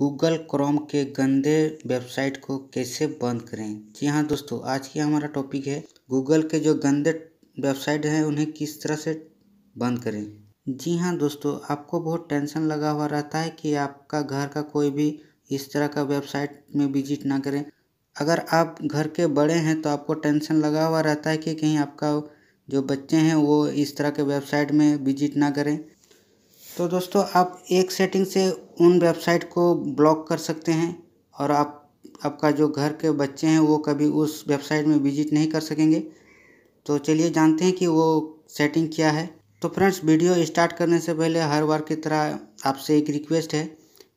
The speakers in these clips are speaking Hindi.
गूगल क्रोम के गंदे वेबसाइट को कैसे बंद करें जी हाँ दोस्तों आज की हमारा टॉपिक है गूगल के जो गंदे वेबसाइट हैं उन्हें किस तरह से बंद करें जी हाँ दोस्तों आपको बहुत टेंशन लगा हुआ रहता है कि आपका घर का कोई भी इस तरह का वेबसाइट में विजिट ना करें अगर आप घर के बड़े हैं तो आपको टेंशन लगा हुआ रहता है कि कहीं आपका जो बच्चे हैं वो इस तरह के वेबसाइट में विजिट ना करें तो दोस्तों आप एक सेटिंग से उन वेबसाइट को ब्लॉक कर सकते हैं और आप आपका जो घर के बच्चे हैं वो कभी उस वेबसाइट में विजिट नहीं कर सकेंगे तो चलिए जानते हैं कि वो सेटिंग क्या है तो फ्रेंड्स वीडियो स्टार्ट करने से पहले हर बार की तरह आपसे एक रिक्वेस्ट है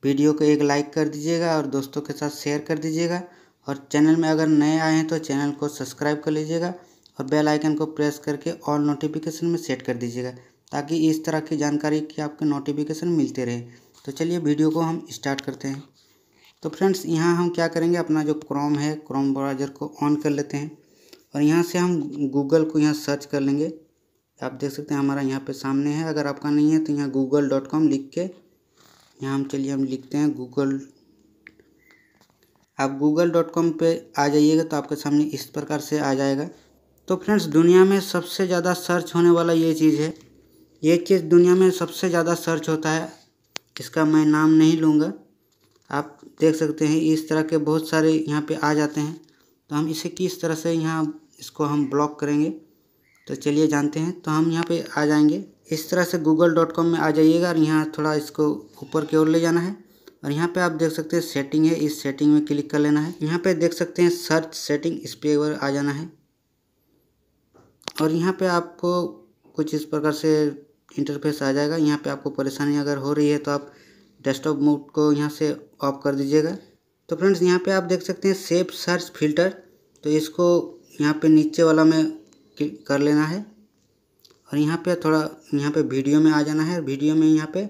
वीडियो को एक लाइक कर दीजिएगा और दोस्तों के साथ शेयर कर दीजिएगा और चैनल में अगर नए आए हैं तो चैनल को सब्सक्राइब कर लीजिएगा और बेल आइकन को प्रेस करके ऑल नोटिफिकेशन में सेट कर दीजिएगा ताकि इस तरह की जानकारी की आपके नोटिफिकेशन मिलते रहे तो चलिए वीडियो को हम स्टार्ट करते हैं तो फ्रेंड्स यहाँ हम क्या करेंगे अपना जो क्रोम है क्रोम ब्राउज़र को ऑन कर लेते हैं और यहाँ से हम गूगल को यहाँ सर्च कर लेंगे आप देख सकते हैं हमारा यहाँ पे सामने है अगर आपका नहीं है तो यहाँ गूगल डॉट कॉम लिख के यहाँ हम चलिए हम लिखते हैं गूगल आप गूगल डॉट कॉम पर आ जाइएगा तो आपके सामने इस प्रकार से आ जाएगा तो फ्रेंड्स दुनिया में सबसे ज़्यादा सर्च होने वाला ये चीज़ है ये चीज़ दुनिया में सबसे ज़्यादा सर्च होता है इसका मैं नाम नहीं लूँगा आप देख सकते हैं इस तरह के बहुत सारे यहाँ पे आ जाते हैं तो हम इसे किस तरह से यहाँ इसको हम ब्लॉक करेंगे तो चलिए जानते हैं तो हम यहाँ पे आ जाएंगे इस तरह से गूगल डॉट कॉम में आ जाइएगा और यहाँ थोड़ा इसको ऊपर की ओर ले जाना है और यहाँ पे आप देख सकते हैं सेटिंग है इस सेटिंग में क्लिक कर लेना है यहाँ पे देख सकते हैं सर्च सेटिंग इस पर आ जाना है और यहाँ पे आपको कुछ इस प्रकार से इंटरफेस आ जाएगा यहाँ पे आपको परेशानी अगर हो रही है तो आप डेस्कटॉप मोड को यहाँ से ऑफ कर दीजिएगा तो फ्रेंड्स यहाँ पे आप देख सकते हैं सेफ सर्च फिल्टर तो इसको यहाँ पे नीचे वाला में कर लेना है और यहाँ पे थोड़ा यहाँ पे वीडियो में आ जाना है वीडियो में यहाँ पे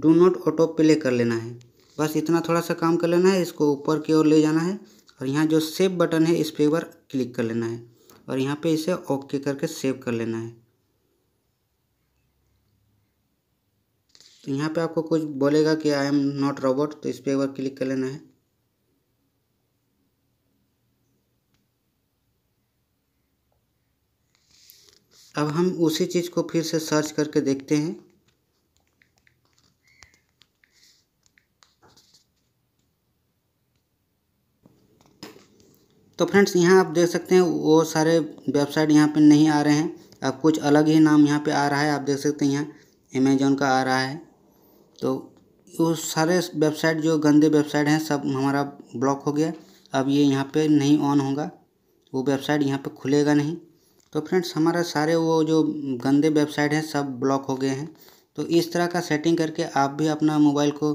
डू नॉट ऑटो प्ले कर लेना है बस इतना थोड़ा सा काम कर लेना है इसको ऊपर की ओर ले जाना है और यहाँ जो सेव बटन है इस पर एक बार क्लिक कर लेना है और यहाँ पे इसे ओके करके सेव कर लेना है तो यहाँ पे आपको कुछ बोलेगा कि आई एम नॉट रोबोट तो इस पर एक बार क्लिक कर लेना है अब हम उसी चीज़ को फिर से सर्च करके देखते हैं तो फ्रेंड्स यहाँ आप देख सकते हैं वो सारे वेबसाइट यहाँ पे नहीं आ रहे हैं अब कुछ अलग ही नाम यहाँ पे आ रहा है आप देख सकते हैं यहाँ अमेजोन का आ रहा है तो वो सारे वेबसाइट जो गंदे वेबसाइट हैं सब हमारा ब्लॉक हो गया अब ये यहाँ पे नहीं ऑन होगा वो वेबसाइट यहाँ पे खुलेगा नहीं तो फ्रेंड्स हमारा सारे वो जो गंदे वेबसाइट हैं सब ब्लॉक हो गए हैं तो इस तरह का सेटिंग करके आप भी अपना मोबाइल को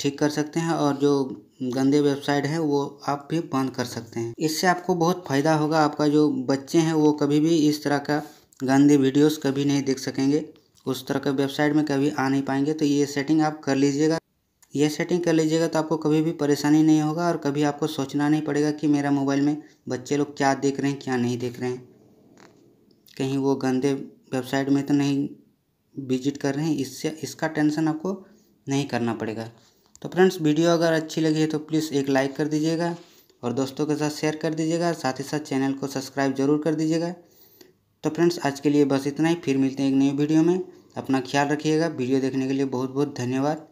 ठीक कर सकते हैं और जो गंदे वेबसाइट हैं वो आप भी बंद कर सकते हैं इससे आपको बहुत फ़ायदा होगा आपका जो बच्चे हैं वो कभी भी इस तरह का गंदे वीडियोस कभी नहीं देख सकेंगे उस तरह के वेबसाइट में कभी आ नहीं पाएंगे तो ये सेटिंग आप कर लीजिएगा ये सेटिंग कर लीजिएगा तो आपको कभी भी परेशानी नहीं होगा और कभी आपको सोचना नहीं पड़ेगा कि मेरा मोबाइल में बच्चे लोग क्या देख रहे हैं क्या नहीं देख रहे हैं कहीं वो गंदे वेबसाइट में तो नहीं विजिट कर रहे हैं इससे इसका टेंशन आपको नहीं करना पड़ेगा तो फ्रेंड्स वीडियो अगर अच्छी लगी है तो प्लीज़ एक लाइक कर दीजिएगा और दोस्तों के साथ शेयर कर दीजिएगा साथ ही साथ चैनल को सब्सक्राइब जरूर कर दीजिएगा तो फ्रेंड्स आज के लिए बस इतना ही फिर मिलते हैं एक नई वीडियो में अपना ख्याल रखिएगा वीडियो देखने के लिए बहुत बहुत धन्यवाद